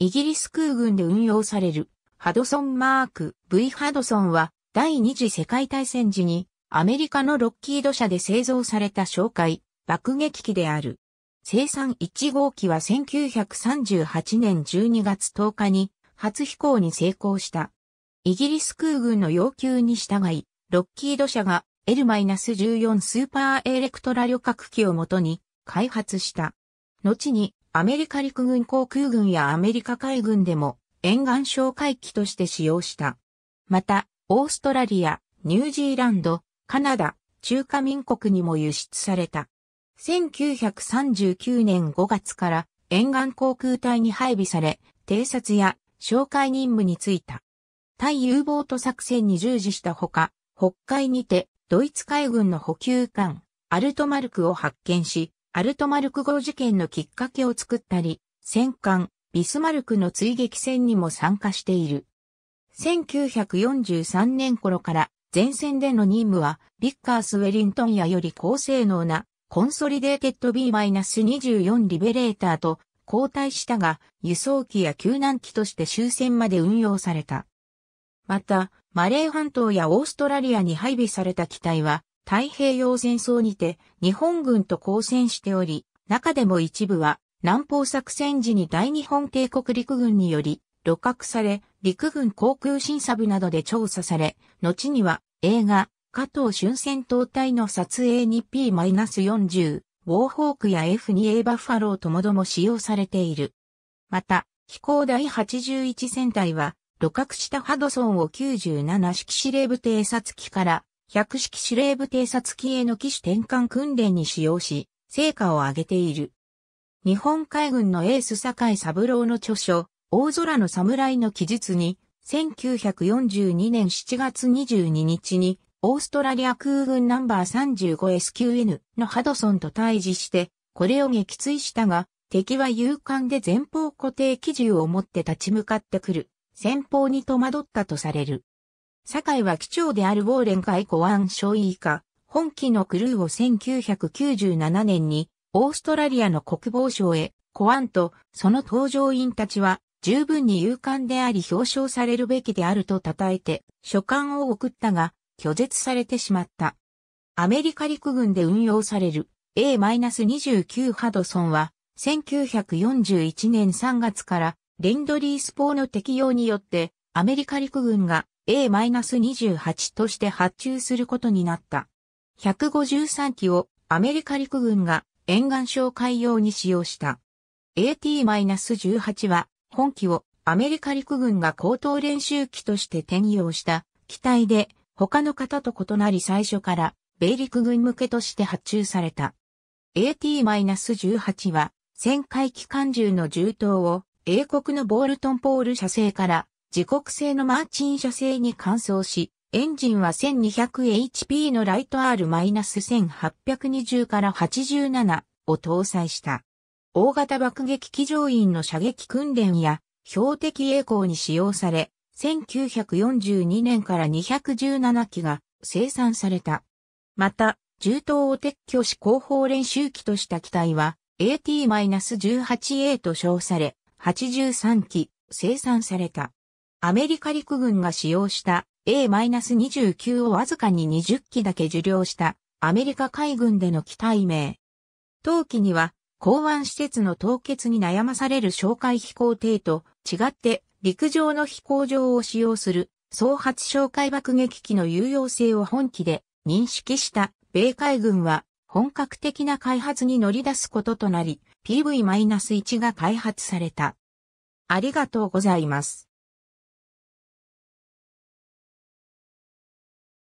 イギリス空軍で運用されるハドソンマーク V ハドソンは第二次世界大戦時にアメリカのロッキード社で製造された哨戒爆撃機である。生産1号機は1938年12月10日に初飛行に成功した。イギリス空軍の要求に従い、ロッキード社が L-14 スーパーエレクトラ旅客機をもとに開発した。後にアメリカ陸軍航空軍やアメリカ海軍でも沿岸哨戒機として使用した。また、オーストラリア、ニュージーランド、カナダ、中華民国にも輸出された。1939年5月から沿岸航空隊に配備され、偵察や哨戒任務に就いた。対 U ボート作戦に従事したほか、北海にてドイツ海軍の補給艦、アルトマルクを発見し、アルトマルク号事件のきっかけを作ったり、戦艦、ビスマルクの追撃戦にも参加している。1943年頃から前線での任務は、ビッカース・ウェリントンやより高性能なコンソリデーテッド B-24 リベレーターと交代したが、輸送機や救難機として終戦まで運用された。また、マレー半島やオーストラリアに配備された機体は、太平洋戦争にて日本軍と交戦しており、中でも一部は南方作戦時に大日本帝国陸軍により露獲され、陸軍航空審査部などで調査され、後には映画、加藤春戦闘隊の撮影に P-40、ウォーホークや F2A バッファローともども使用されている。また、飛行第81戦隊は、露獲したハドソンを97式司令部偵察機から百式司令部偵察機への機種転換訓練に使用し、成果を上げている。日本海軍のエース坂井三郎の著書、大空の侍の記述に、1942年7月22日に、オーストラリア空軍ナンバー 35SQN のハドソンと対峙して、これを撃墜したが、敵は勇敢で前方固定機銃を持って立ち向かってくる。先方に戸惑ったとされる。堺は機長であるウォーレン海保安省以下、本機のクルーを1997年にオーストラリアの国防省へ、保安とその搭乗員たちは十分に勇敢であり表彰されるべきであると称えて書簡を送ったが拒絶されてしまった。アメリカ陸軍で運用される A-29 ハドソンは1941年3月からレンドリースーの適用によってアメリカ陸軍が A-28 として発注することになった。153機をアメリカ陸軍が沿岸哨戒用に使用した。AT-18 は本機をアメリカ陸軍が高等練習機として転用した機体で他の方と異なり最初から米陸軍向けとして発注された。AT-18 は旋回機関銃の銃刀を英国のボールトンポール社製から自国製のマーチン社製に換装し、エンジンは 1200HP のライト R-1820 から87を搭載した。大型爆撃機乗員の射撃訓練や標的栄光に使用され、1942年から217機が生産された。また、銃刀を撤去し後方練習機とした機体は AT-18A と称され、83機生産された。アメリカ陸軍が使用した A-29 をわずかに20機だけ受領したアメリカ海軍での機体名。当機には港湾施設の凍結に悩まされる哨戒飛行艇と違って陸上の飛行場を使用する総発哨戒爆撃機の有用性を本気で認識した米海軍は本格的な開発に乗り出すこととなり PV-1 が開発された。ありがとうございます。